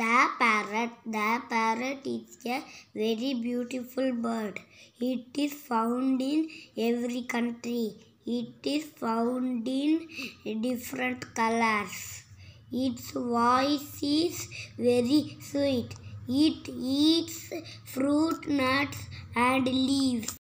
The parrot. The parrot is a very beautiful bird. It is found in every country. It is found in different colors. Its voice is very sweet. It eats fruit, nuts and leaves.